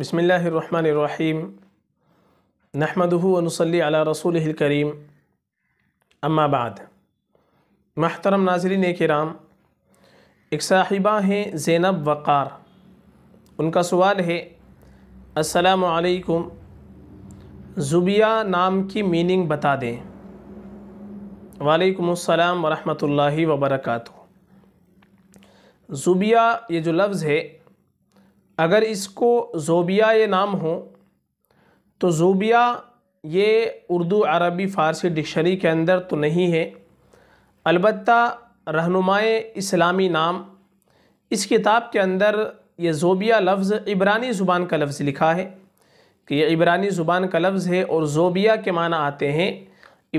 बसमीम नहमदनसली अला रसूल करीम अम्माबाद महतरम नाजरीन कराम एक साहिबा हैं ज़ैनब वक़ार उनका सवाल है असलकुम ज़ुबिया नाम की मीनिंग बता दें वालेकुम अस्सलाम वरहमतुल्लाहि वबरकातु ज़ुबिया ये जो लफ्ज़ है अगर इसको जोबिया ये नाम हो तो जोबिया ये उर्दू अरबी फ़ारसी डिक्शनरी के अंदर तो नहीं है अलबत् रहनुमाए इस्लामी नाम इस किताब के अंदर ये जोबिया लफ्ज़ इबरानी ज़ुबान का लफ्ज़ लिखा है कि ये इबरानी ज़ुबान का लफ्ज़ है और जोबिया के माना आते हैं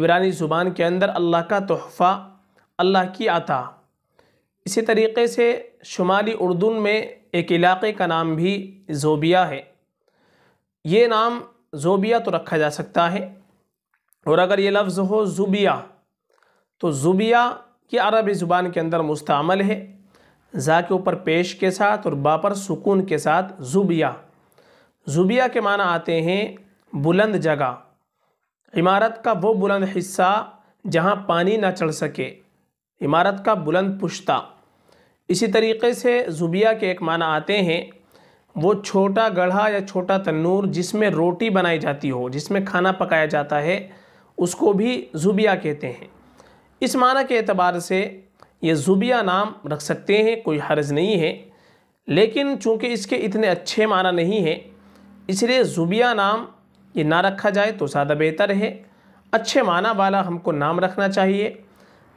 इबरानी ज़ुबान के अंदर अल्लाह का तोहफ़ा अल्लाह की आता इसी तरीके से शुमाली उर्दून में एक इलाके का नाम भी जोबिया है ये नाम जोबिया तो रखा जा सकता है और अगर ये लफ्ज़ हो जुबिया तो जुबिया ये अरबी ज़ुबान के अंदर मुस्तमल है ज़ा के ऊपर पेश के साथ और बापर सुकून के साथ जुबिया जुबिया के माना आते हैं बुलंद जगह इमारत का वो बुलंद हिस्सा जहाँ पानी ना चढ़ सके इमारत का बुलंद पुश्ता इसी तरीके से जुबिया के एक माना आते हैं वो छोटा गढ़ा या छोटा तन्नूर जिसमें रोटी बनाई जाती हो जिसमें खाना पकाया जाता है उसको भी जुबिया कहते हैं इस माना के अतबार से ये जुबिया नाम रख सकते हैं कोई हर्ज नहीं है लेकिन चूँकि इसके इतने अच्छे माना नहीं है इसलिए जुबिया नाम ये ना रखा जाए तो ज़्यादा बेहतर है अच्छे माना वाला हमको नाम रखना चाहिए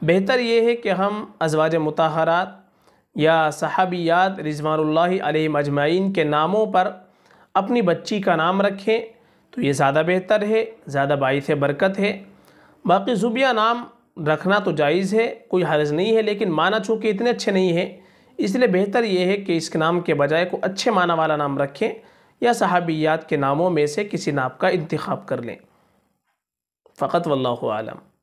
बेहतर ये है कि हम अजवाज मतहरात या सहाबियात रिजवान मजमाइन के नामों पर अपनी बच्ची का नाम रखें तो ये ज़्यादा बेहतर है ज़्यादा बायस बरकत है बाकी जुबिया नाम रखना तो जायज़ है कोई हर्ज नहीं है लेकिन माना चूँकि इतने अच्छे नहीं हैं इसलिए बेहतर ये है कि इसके नाम के बजाय को अच्छे माना वाला नाम रखें या सहाबियात के नामों में से किसी नाम का इंतखब कर लें फ़कत वल्लम